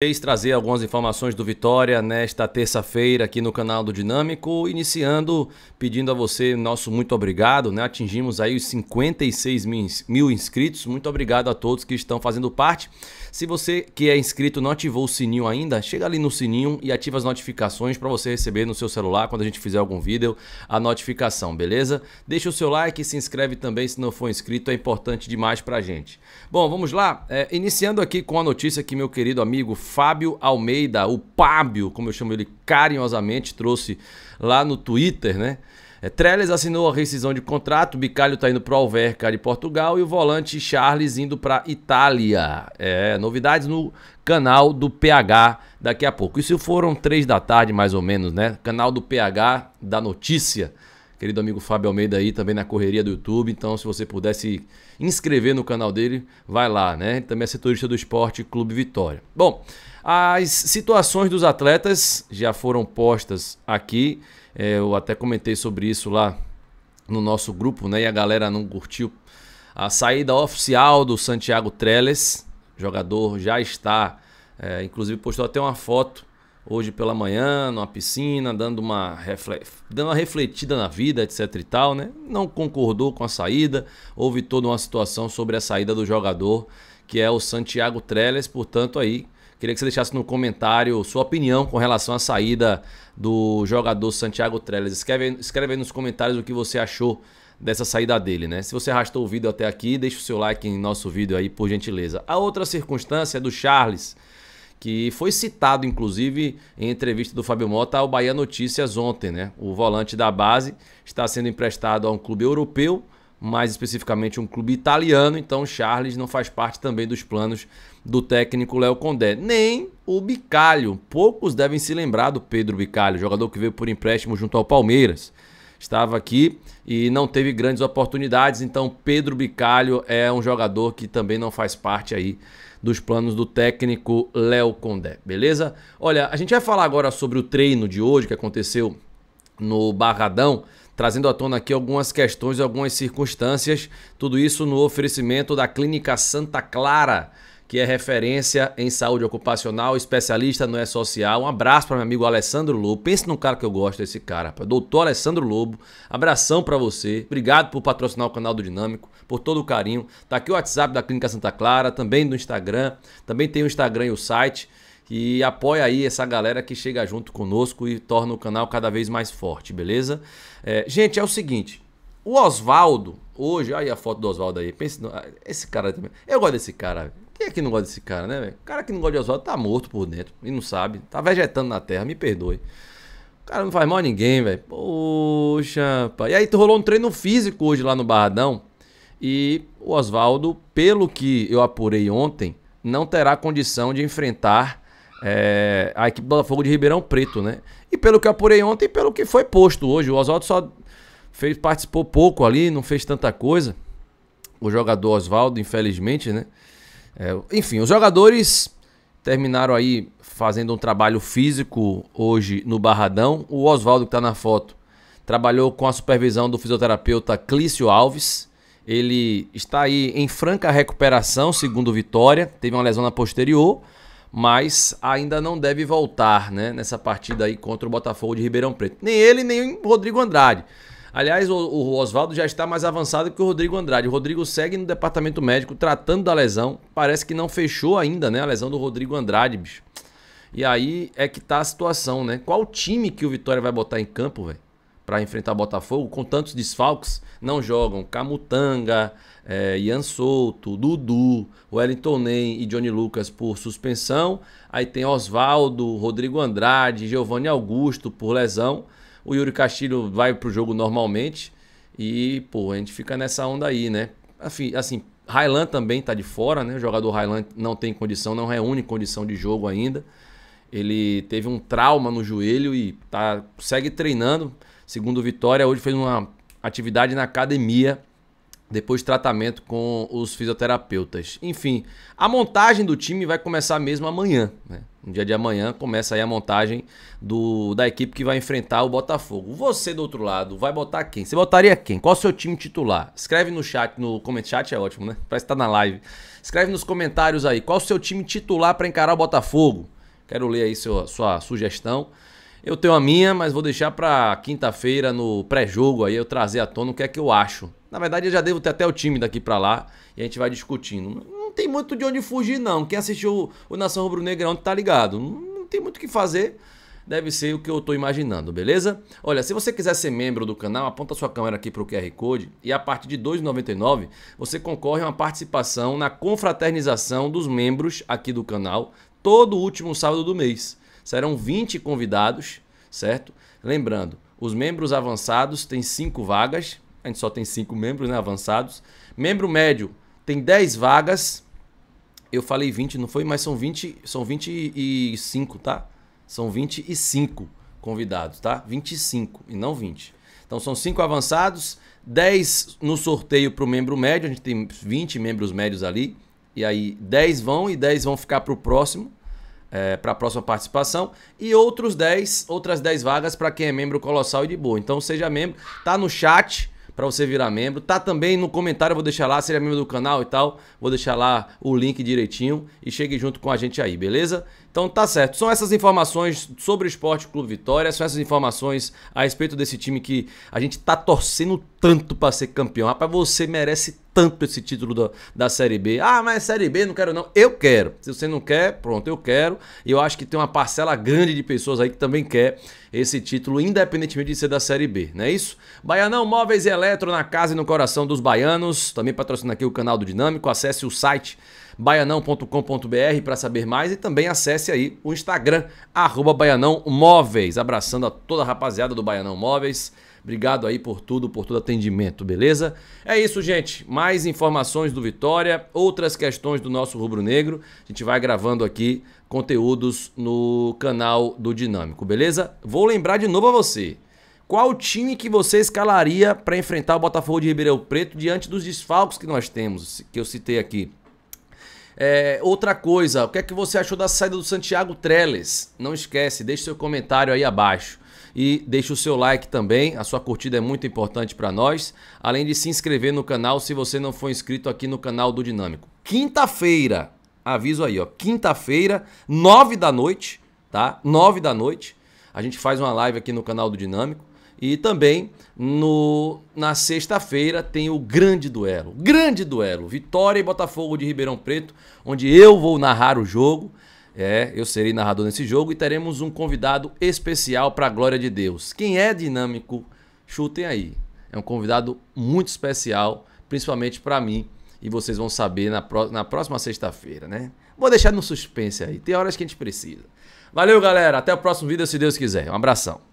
Fez trazer algumas informações do Vitória nesta terça-feira aqui no canal do Dinâmico, iniciando pedindo a você nosso muito obrigado, né? Atingimos aí os 56 mil inscritos, muito obrigado a todos que estão fazendo parte. Se você que é inscrito não ativou o sininho ainda, chega ali no sininho e ativa as notificações para você receber no seu celular quando a gente fizer algum vídeo a notificação, beleza? Deixa o seu like e se inscreve também se não for inscrito, é importante demais para a gente. Bom, vamos lá, é, iniciando aqui com a notícia que meu querido amigo Fábio Almeida, o Pábio, como eu chamo ele carinhosamente, trouxe lá no Twitter, né? É, Trellis assinou a rescisão de contrato, Bicalho está indo para Alverca de Portugal e o volante Charles indo para Itália. É, novidades no canal do PH daqui a pouco. Isso foram três da tarde, mais ou menos, né? Canal do PH da notícia querido amigo Fábio Almeida aí também na correria do YouTube. Então, se você pudesse inscrever no canal dele, vai lá, né? Também é setorista do Esporte Clube Vitória. Bom, as situações dos atletas já foram postas aqui. É, eu até comentei sobre isso lá no nosso grupo, né? E a galera não curtiu a saída oficial do Santiago Trellis, jogador já está, é, inclusive postou até uma foto hoje pela manhã, numa piscina, dando uma, dando uma refletida na vida, etc e tal, né? Não concordou com a saída, houve toda uma situação sobre a saída do jogador, que é o Santiago Trellis, portanto aí, queria que você deixasse no comentário sua opinião com relação à saída do jogador Santiago Trellis. Escreve, escreve aí nos comentários o que você achou dessa saída dele, né? Se você arrastou o vídeo até aqui, deixa o seu like em nosso vídeo aí, por gentileza. A outra circunstância é do Charles, que foi citado, inclusive, em entrevista do Fábio Mota ao Bahia Notícias ontem. Né? O volante da base está sendo emprestado a um clube europeu, mais especificamente um clube italiano, então Charles não faz parte também dos planos do técnico Léo Condé. Nem o Bicalho, poucos devem se lembrar do Pedro Bicalho, jogador que veio por empréstimo junto ao Palmeiras estava aqui e não teve grandes oportunidades. Então, Pedro Bicalho é um jogador que também não faz parte aí dos planos do técnico Léo Condé, beleza? Olha, a gente vai falar agora sobre o treino de hoje que aconteceu no Barradão, trazendo à tona aqui algumas questões e algumas circunstâncias. Tudo isso no oferecimento da Clínica Santa Clara que é referência em saúde ocupacional, especialista no E-Social. Um abraço para meu amigo Alessandro Lobo. Pense num cara que eu gosto, esse cara, rapaz. doutor Alessandro Lobo. Abração para você. Obrigado por patrocinar o canal do Dinâmico, por todo o carinho. Tá aqui o WhatsApp da Clínica Santa Clara, também no Instagram. Também tem o Instagram e o site. E apoia aí essa galera que chega junto conosco e torna o canal cada vez mais forte, beleza? É, gente, é o seguinte. O Oswaldo, hoje, olha aí a foto do Oswaldo aí. Pense, ah, esse cara também. Eu gosto desse cara. Quem é que não gosta desse cara, né, velho? O cara que não gosta de Oswaldo tá morto por dentro e não sabe. Tá vegetando na terra, me perdoe. O cara não faz mal a ninguém, velho. Poxa, pá. E aí rolou um treino físico hoje lá no Barradão. E o Oswaldo, pelo que eu apurei ontem, não terá condição de enfrentar é, a equipe do Botafogo de Ribeirão Preto, né? E pelo que eu apurei ontem e pelo que foi posto hoje. O Oswaldo só fez, participou pouco ali, não fez tanta coisa. O jogador Oswaldo, infelizmente, né? É, enfim, os jogadores terminaram aí fazendo um trabalho físico hoje no Barradão. O Oswaldo, que está na foto, trabalhou com a supervisão do fisioterapeuta Clício Alves. Ele está aí em franca recuperação, segundo Vitória. Teve uma lesão na posterior, mas ainda não deve voltar né, nessa partida aí contra o Botafogo de Ribeirão Preto. Nem ele, nem o Rodrigo Andrade. Aliás, o, o Oswaldo já está mais avançado que o Rodrigo Andrade. O Rodrigo segue no departamento médico tratando da lesão. Parece que não fechou ainda, né? A lesão do Rodrigo Andrade, bicho. E aí é que tá a situação, né? Qual time que o Vitória vai botar em campo, velho? Pra enfrentar Botafogo, com tantos desfalques, não jogam Camutanga, é, Ian Souto, Dudu, Wellington Ney e Johnny Lucas por suspensão. Aí tem Oswaldo, Rodrigo Andrade, Giovanni Augusto por lesão. O Yuri Castilho vai pro jogo normalmente. E, pô, a gente fica nessa onda aí, né? Assim, assim Railan também tá de fora, né? O jogador Railan não tem condição, não reúne é condição de jogo ainda. Ele teve um trauma no joelho e tá, segue treinando. Segundo Vitória, hoje fez uma atividade na academia depois tratamento com os fisioterapeutas. Enfim, a montagem do time vai começar mesmo amanhã. Né? No dia de amanhã começa aí a montagem do, da equipe que vai enfrentar o Botafogo. Você do outro lado vai botar quem? Você botaria quem? Qual o seu time titular? Escreve no chat, no comment chat é ótimo, né? Parece que tá na live. Escreve nos comentários aí qual o seu time titular para encarar o Botafogo. Quero ler aí sua, sua sugestão. Eu tenho a minha, mas vou deixar para quinta-feira no pré-jogo aí eu trazer à tona o que é que eu acho na verdade, eu já devo ter até o time daqui para lá e a gente vai discutindo. Não tem muito de onde fugir, não. Quem assistiu o Nação Rubro Negra tá ligado. Não tem muito o que fazer. Deve ser o que eu tô imaginando, beleza? Olha, se você quiser ser membro do canal, aponta sua câmera aqui pro QR Code e a partir de R$ 2,99 você concorre a uma participação na confraternização dos membros aqui do canal todo último sábado do mês. Serão 20 convidados, certo? Lembrando, os membros avançados têm 5 vagas, a gente só tem 5 membros né, avançados. Membro médio tem 10 vagas. Eu falei 20, não foi? Mas são 20, são 25, tá? São 25 convidados, tá? 25 e não 20. Então são 5 avançados, 10 no sorteio para o membro médio, a gente tem 20 membros médios ali. E aí 10 vão e 10 vão ficar para o próximo, é, para a próxima participação. E outros 10, outras 10 vagas para quem é membro colossal e de boa. Então seja membro, tá no chat para você virar membro. Tá também no comentário, eu vou deixar lá, se ele é membro do canal e tal, vou deixar lá o link direitinho e chegue junto com a gente aí, beleza? Então tá certo. São essas informações sobre o Esporte Clube Vitória, são essas informações a respeito desse time que a gente tá torcendo tanto para ser campeão. Rapaz, você merece tanto esse título da, da Série B. Ah, mas Série B não quero não. Eu quero. Se você não quer, pronto, eu quero. E eu acho que tem uma parcela grande de pessoas aí que também quer esse título, independentemente de ser da Série B, não é isso? Baianão Móveis e Eletro na casa e no coração dos baianos. Também patrocina aqui o canal do Dinâmico. Acesse o site baianão.com.br para saber mais e também acesse aí o Instagram, arroba Baianão Móveis. Abraçando a toda a rapaziada do Baianão Móveis. Obrigado aí por tudo, por todo atendimento, beleza? É isso, gente. Mais informações do Vitória, outras questões do nosso Rubro Negro. A gente vai gravando aqui conteúdos no canal do Dinâmico, beleza? Vou lembrar de novo a você. Qual time que você escalaria para enfrentar o Botafogo de Ribeirão Preto diante dos desfalques que nós temos, que eu citei aqui? É, outra coisa, o que é que você achou da saída do Santiago Trellis? Não esquece, deixe seu comentário aí abaixo. E deixe o seu like também, a sua curtida é muito importante para nós. Além de se inscrever no canal se você não for inscrito aqui no canal do Dinâmico. Quinta-feira, aviso aí, ó. Quinta-feira, nove da noite, tá? Nove da noite. A gente faz uma live aqui no canal do Dinâmico. E também no, na sexta-feira tem o grande duelo. Grande duelo. Vitória e Botafogo de Ribeirão Preto, onde eu vou narrar o jogo. É, eu serei narrador nesse jogo e teremos um convidado especial para a glória de Deus. Quem é dinâmico, chutem aí. É um convidado muito especial, principalmente para mim. E vocês vão saber na, pro, na próxima sexta-feira, né? Vou deixar no suspense aí. Tem horas que a gente precisa. Valeu, galera. Até o próximo vídeo, se Deus quiser. Um abração.